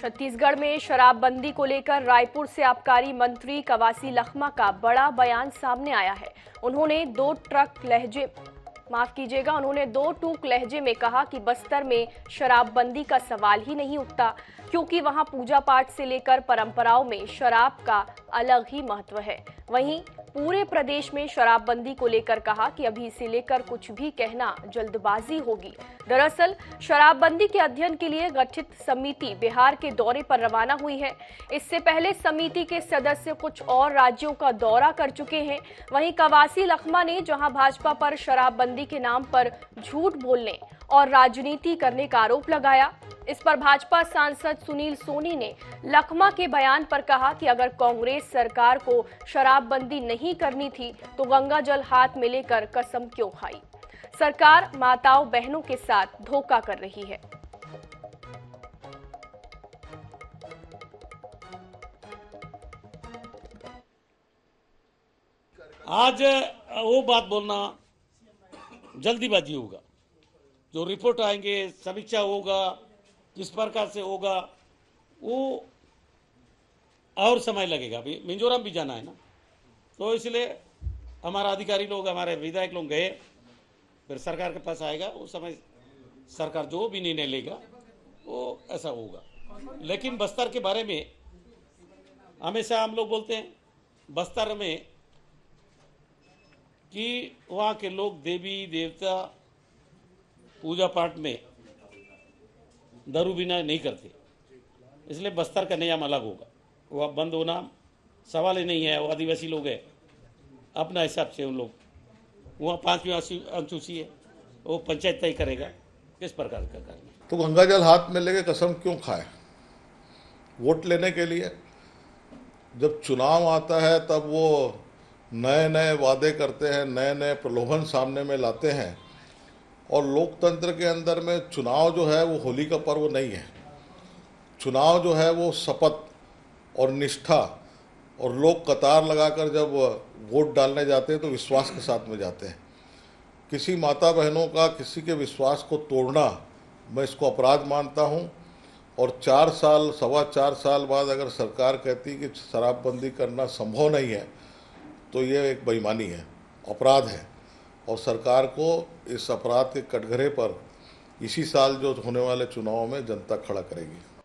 छत्तीसगढ़ में शराबबंदी को लेकर रायपुर से आबकारी मंत्री कवासी लखमा का बड़ा बयान सामने आया है उन्होंने दो ट्रक लहजे माफ कीजिएगा उन्होंने दो टूक लहजे में कहा कि बस्तर में शराबबंदी का सवाल ही नहीं उठता क्योंकि वहां पूजा पाठ से लेकर परंपराओं में शराब का अलग ही महत्व है वहीं पूरे प्रदेश में शराबबंदी को लेकर कहा कि अभी इसे लेकर कुछ भी कहना जल्दबाजी होगी दरअसल शराबबंदी के अध्ययन के लिए गठित समिति बिहार के दौरे पर रवाना हुई है इससे पहले समिति के सदस्य कुछ और राज्यों का दौरा कर चुके हैं वहीं कवासी लखमा ने जहां भाजपा पर शराबबंदी के नाम पर झूठ बोलने और राजनीति करने का आरोप लगाया इस पर भाजपा सांसद सुनील सोनी ने लखमा के बयान पर कहा कि अगर कांग्रेस सरकार को शराबबंदी नहीं करनी थी तो गंगा जल हाथ में लेकर कसम क्यों खाई सरकार माताओं बहनों के साथ धोखा कर रही है आज वो बात बोलना जल्दीबाजी होगा जो रिपोर्ट आएंगे समीक्षा होगा किस प्रकार से होगा वो और समय लगेगा अभी मिजोरम भी जाना है ना तो इसलिए हमारा अधिकारी लोग हमारे विधायक लोग गए फिर सरकार के पास आएगा उस समय सरकार जो भी निर्णय लेगा वो ऐसा होगा लेकिन बस्तर के बारे में हमेशा हम लोग बोलते हैं बस्तर में कि वहाँ के लोग देवी देवता पूजा पाठ में दारू बिना नहीं करते इसलिए बस्तर का नियम अलग होगा वो अब बंद होना सवाल ही नहीं है वो आदिवासी लोग है अपना हिसाब से उन लोग वहाँ पाँचवीं अनुसूची है वो पंचायत तय करेगा किस प्रकार का कार्य तो गंगा जल हाथ में लेके कसम क्यों खाए वोट लेने के लिए जब चुनाव आता है तब वो नए नए वादे करते हैं नए नए प्रलोभन सामने में लाते हैं और लोकतंत्र के अंदर में चुनाव जो है वो होली का पर्व नहीं है चुनाव जो है वो शपथ और निष्ठा और लोग कतार लगाकर जब वोट डालने जाते हैं तो विश्वास के साथ में जाते हैं किसी माता बहनों का किसी के विश्वास को तोड़ना मैं इसको अपराध मानता हूँ और चार साल सवा चार साल बाद अगर सरकार कहती कि शराबबंदी करना संभव नहीं है तो ये एक बेईमानी है अपराध है और सरकार को इस अपराध के कटघरे पर इसी साल जो होने वाले चुनाव में जनता खड़ा करेगी